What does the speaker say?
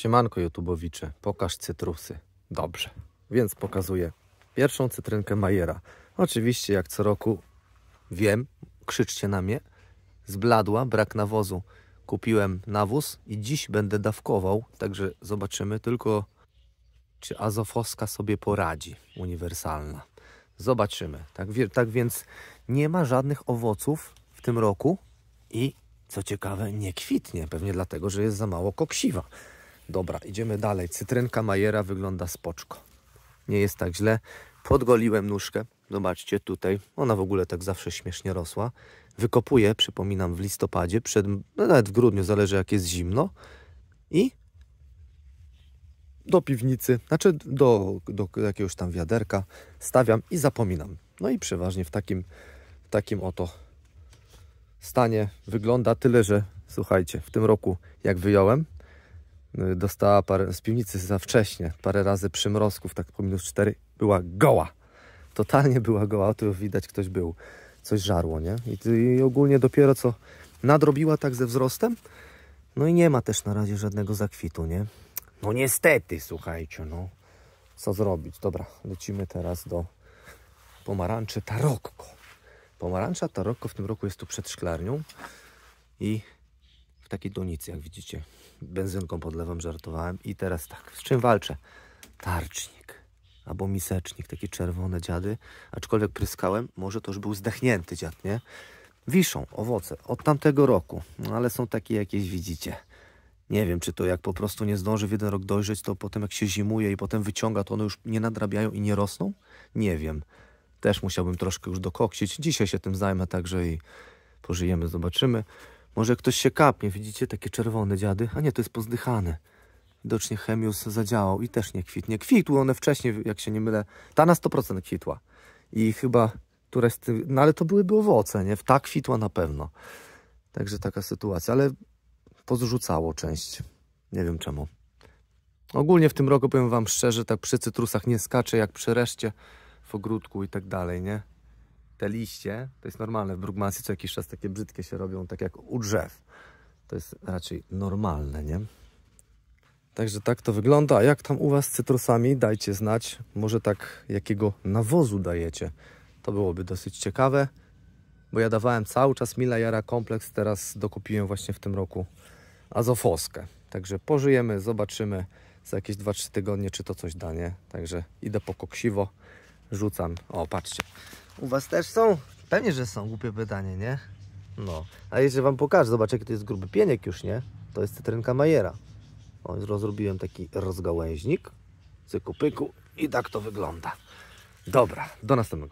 Siemanko YouTubowicze, pokaż cytrusy. Dobrze, więc pokazuję pierwszą cytrynkę Majera. Oczywiście jak co roku, wiem, krzyczcie na mnie, zbladła, brak nawozu. Kupiłem nawóz i dziś będę dawkował, także zobaczymy tylko, czy azofoska sobie poradzi, uniwersalna. Zobaczymy. Tak, tak więc nie ma żadnych owoców w tym roku i co ciekawe nie kwitnie, pewnie dlatego, że jest za mało koksiwa. Dobra, idziemy dalej. Cytrynka Majera wygląda spoczko. Nie jest tak źle. Podgoliłem nóżkę. Zobaczcie tutaj. Ona w ogóle tak zawsze śmiesznie rosła. Wykopuję, przypominam, w listopadzie, przed, no nawet w grudniu, zależy jak jest zimno. I do piwnicy, znaczy do, do jakiegoś tam wiaderka stawiam i zapominam. No i przeważnie w takim, w takim oto stanie wygląda. Tyle, że słuchajcie, w tym roku jak wyjąłem, Y, dostała parę, z piwnicy za wcześnie, parę razy przymrozków, tak po minus 4, była goła. Totalnie była goła, tu widać ktoś był, coś żarło, nie? I, I, ogólnie dopiero co nadrobiła tak ze wzrostem, no i nie ma też na razie żadnego zakwitu, nie? No niestety, słuchajcie, no. Co zrobić? Dobra, lecimy teraz do pomarańczy Tarokko. Pomarańcza Tarokko w tym roku jest tu przed szklarnią i taki donic, jak widzicie. Benzynką podlewam, żartowałem. I teraz tak, z czym walczę? Tarcznik albo misecznik, takie czerwone dziady. Aczkolwiek pryskałem, może to już był zdechnięty dziad, nie? Wiszą owoce od tamtego roku, no ale są takie jakieś, widzicie. Nie wiem, czy to jak po prostu nie zdąży w jeden rok dojrzeć, to potem jak się zimuje i potem wyciąga, to one już nie nadrabiają i nie rosną? Nie wiem. Też musiałbym troszkę już dokoksić. Dzisiaj się tym zajmę, także i pożyjemy, zobaczymy. Może ktoś się kapnie, widzicie? Takie czerwone dziady. A nie, to jest pozdychane. Widocznie Chemius zadziałał i też nie kwitnie. Kwitły one wcześniej, jak się nie mylę. Ta na 100% kwitła. I chyba które z tym... No ale to byłyby owoce, nie? Ta kwitła na pewno. Także taka sytuacja. Ale pozrzucało część. Nie wiem czemu. Ogólnie w tym roku, powiem Wam szczerze, tak przy cytrusach nie skaczę jak przy reszcie w ogródku i tak dalej, nie? te liście, to jest normalne, w brugmansie co jakiś czas takie brzydkie się robią, tak jak u drzew. To jest raczej normalne, nie? Także tak to wygląda. A jak tam u Was z cytrusami? Dajcie znać. Może tak jakiego nawozu dajecie. To byłoby dosyć ciekawe, bo ja dawałem cały czas Mila Jara Kompleks, teraz dokupiłem właśnie w tym roku azofoskę. Także pożyjemy, zobaczymy za jakieś 2-3 tygodnie, czy to coś da, nie? Także idę po koksiwo, rzucam. O, patrzcie. U Was też są? Pewnie, że są. Głupie pytanie, nie? No. A jeszcze Wam pokażę. Zobacz, jaki to jest gruby pieniek już, nie? To jest cytrynka Majera. O, rozrobiłem taki rozgałęźnik. Cyku pyku. I tak to wygląda. Dobra, do następnego.